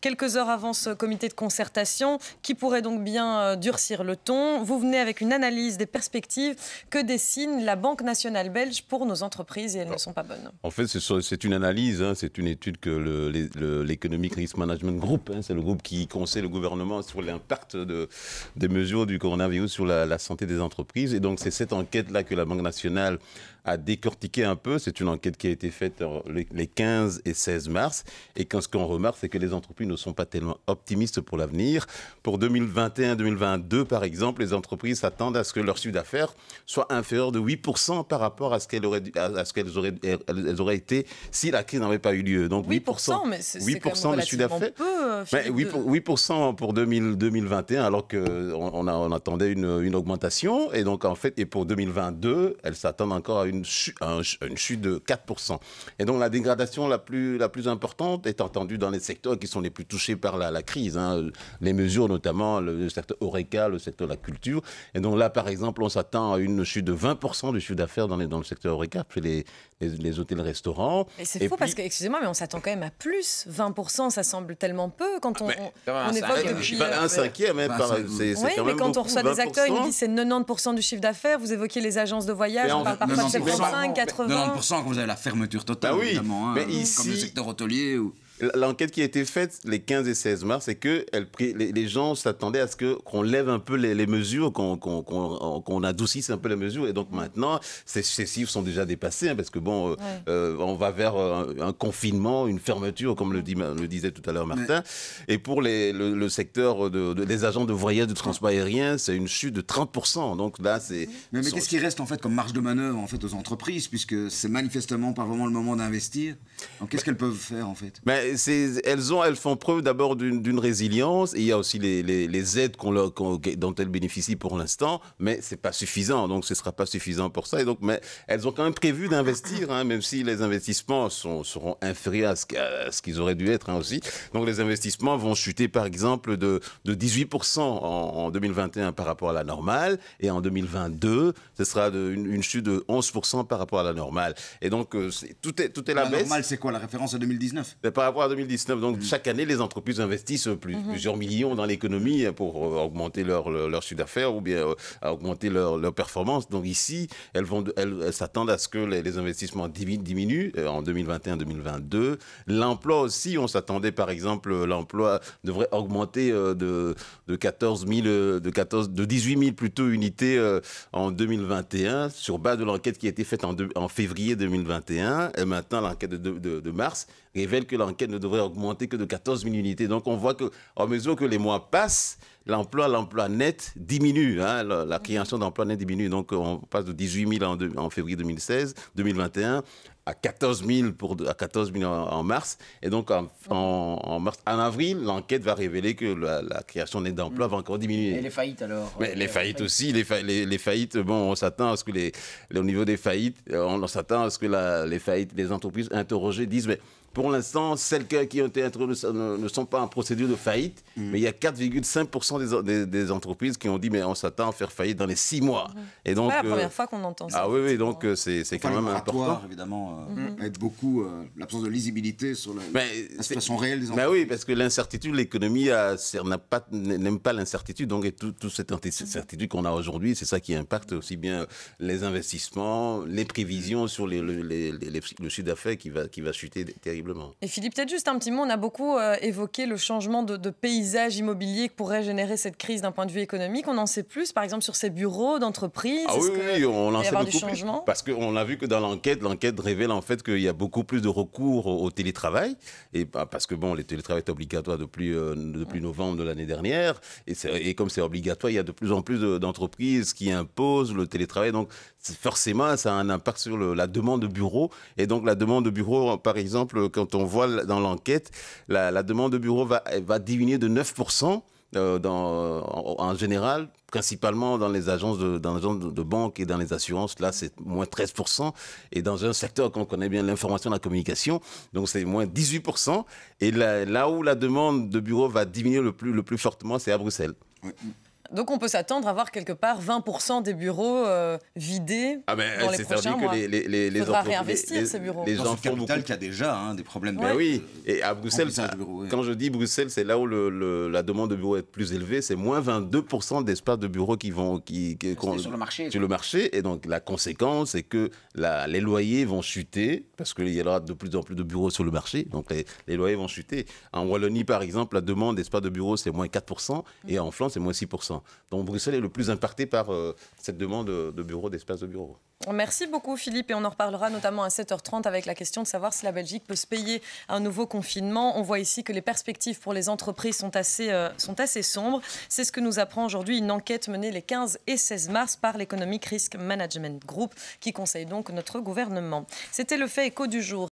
Quelques heures avant ce comité de concertation, qui pourrait donc bien euh, durcir le ton, vous venez avec une analyse des perspectives que dessine la Banque nationale belge pour nos entreprises et elles ne sont pas bonnes. En fait, c'est une analyse, hein, c'est une étude que l'Economic le, Risk Management Group, hein, c'est le groupe qui conseille le gouvernement sur l'impact de, des mesures du coronavirus sur la, santé des entreprises. Et donc, c'est cette enquête-là que la Banque nationale a décortiqué un peu. C'est une enquête qui a été faite euh, les 15 et 16 mars. Et quand ce qu'on remarque, c'est que les les entreprises ne sont pas tellement optimistes pour l'avenir. Pour 2021-2022, par exemple, les entreprises s'attendent à ce que leur chiffre d'affaires soit inférieur de 8% par rapport à ce qu'elles auraient, à ce été si la crise n'avait pas eu lieu. Donc 8%, 8%, mais 8% de chiffre d'affaires. 8%, euh, pour 2021, alors qu'on on attendait une, augmentation. Et donc, en fait, et pour 2022, elles s'attendent encore à une, une chute de 4%. Et donc, la dégradation la plus, la plus importante est entendue dans les secteurs qui sont les plus touchés par la, crise. Hein. Les mesures, notamment le secteur Horeca, le secteur de la culture. Et donc là, par exemple, on s'attend à une chute de 20% du chiffre d'affaires dans, dans, le secteur Horeca, puis les, les, les hôtels-restaurants. Mais c'est faux parce que, excusez-moi, mais on s'attend quand même à plus. 20%, ça semble tellement peu quand on, on, on un cinquième, c'est oui, mais quand on reçoit des acteurs, ils disent c'est 90% du chiffre d'affaires. Vous évoquez les agences de voyage, on, parle parfois de 75, 80. 90% quand vous avez la fermeture totale, ben oui, évidemment, ici, hein, comme le secteur hôtelier. Ou... L'enquête qui a été faite les 15 et 16 mars, c'est que elle, les, gens s'attendaient à ce qu'on lève un peu les, mesures, qu'on adoucisse un peu les mesures. Et donc mm. maintenant, ces, chiffres sont déjà dépassés, hein, parce que bon, euh, euh, on va vers euh, un, confinement, une fermeture, comme le, mm. disait tout à l'heure Martin. Et pour le, secteur des agents de voyage de transport aérien, c'est une chute de 30%. Donc là, c'est... Mais, qu'est-ce qui reste en fait comme marge de manœuvre en fait aux entreprises, puisque c'est manifestement pas vraiment le moment d'investir. qu'est-ce qu'elles peuvent faire en fait elles, ont, elles font preuve d'abord d'une résilience. Et il y a aussi les, aides dont elles bénéficient pour l'instant, mais ce n'est pas suffisant. Donc, ce ne sera pas suffisant pour ça. Et donc, mais elles ont quand même prévu d'investir, hein, même si les investissements sont, seront inférieurs à ce, qu'ils auraient dû être hein, aussi. Donc, les investissements vont chuter, par exemple, de, 18% en, 2021 par rapport à la normale. Et en 2022, ce sera une, chute de 11% par rapport à la normale. Et donc, euh, tout, est, tout est la, baisse. La normale, c'est quoi la référence à 2019 à 2019. Donc, mm. chaque année, les entreprises investissent plus, mm-hmm. plusieurs millions dans l'économie pour euh, augmenter leur, leur, chiffre d'affaires ou bien euh, augmenter leur, leur, performance. Donc, ici, elles vont, elles, s'attendent à ce que les, investissements diminuent euh, en 2021-2022. L'emploi aussi, on s'attendait, par exemple, l'emploi devrait augmenter de, de de, 14, de 18 000 plutôt unités en 2021 sur base de l'enquête qui a été faite en, en février 2021 et maintenant l'enquête de, de mars révèle que l'enquête ne devrait augmenter que de 14 000 unités. Donc on voit que, mesure que les mois passent, l'emploi, l'emploi net diminue, hein, la, création d'emplois net diminue. Donc on passe de 18 000 en, février 2016, 2021 à 14 000, pour, à en, mars. Et donc, en, mars, en avril, l'enquête va révéler que la, création nette d'emplois va encore diminuer. Et les faillites alors Mais les, euh, faillites, aussi. Les, les, faillites, bon, on s'attend à ce que les, au niveau des faillites, euh, on, s'attend à ce que les faillites, les entreprises interrogées disent, mais pour l'instant, celles qui ont été introduites ne, sont pas en procédure de faillite, mm. mais il y a 4,5% des, entreprises qui ont dit mais on s'attend à faire faillite dans les six mois. Et donc la euh, première fois qu'on entend ça. Ah oui, oui donc euh, c'est quand même important. évidemment être euh, mm. mm. beaucoup l'absence de lisibilité sur la, situation réelle des entreprises. Mais oui, parce que l'incertitude, l'économie n'aime pas l'incertitude, donc et toute tout cette incertitude mm. qu'on a aujourd'hui, c'est ça qui impacte aussi bien les investissements, les prévisions sur le Sud-Afrique qui va qui va chuter terriblement. Et Philippe, peut-être juste un petit mot, on a beaucoup évoqué le changement de, de paysage immobilier que pourrait générer cette crise d'un point de vue économique On en sait plus, par exemple, sur ces bureaux d'entreprise Ah oui, on en sait plus. Parce qu'on a vu que dans l'enquête, l'enquête révèle en fait qu'il y a beaucoup plus de recours au télétravail. Et parce que bon, le télétravail est obligatoire depuis, euh, novembre de l'année dernière. Et, comme c'est obligatoire, il y a de plus en plus d'entreprises qui imposent le télétravail. Donc forcément, ça a un impact sur la demande de bureaux. Et donc la demande de bureaux, par exemple, quand on voit dans l'enquête, la, demande de bureaux va, va diminuer de 9%. Euh, dans, euh, en, général, principalement dans les agences de, dans de, banque et dans les assurances, là c'est moins 13%, et dans un secteur qu'on connaît bien, l'information, la communication, donc c'est moins 18%, et là, où la demande de bureaux va diminuer le plus, le plus fortement, c'est à Bruxelles. Donc on peut s'attendre à voir quelque part 20% des bureaux euh, vidés ah ben, dans euh, les prochains mois. Que les, les, les, les Faudra réinvestir ces bureaux. Les gens capital qui a déjà hein, des problèmes. Bah oui, et à Bruxelles, quand je dis Bruxelles, c'est là où la demande de bureaux est plus élevée. C'est moins 22% d'espace de bureaux qui vont qui, qui sur le marché. le marché, et donc la conséquence, c'est que les loyers vont chuter parce qu'il y aura de plus en plus de bureaux sur le marché. Donc les, loyers vont chuter. En Wallonie, par exemple, la demande d'espace de bureaux c'est moins 4% et en France c'est moins 6% dont, Bruxelles est le plus impacté par euh, cette demande de bureaux, d'espace de bureau. Merci beaucoup Philippe et on en reparlera notamment à 7h30 avec la question de savoir si la Belgique peut se payer un nouveau confinement. On voit ici que les perspectives pour les entreprises sont assez, euh, sont assez sombres. C'est ce que nous apprend aujourd'hui une enquête menée les 15 et 16 mars par l'Economic Risk Management Group qui conseille donc notre gouvernement. C'était le fait écho du jour.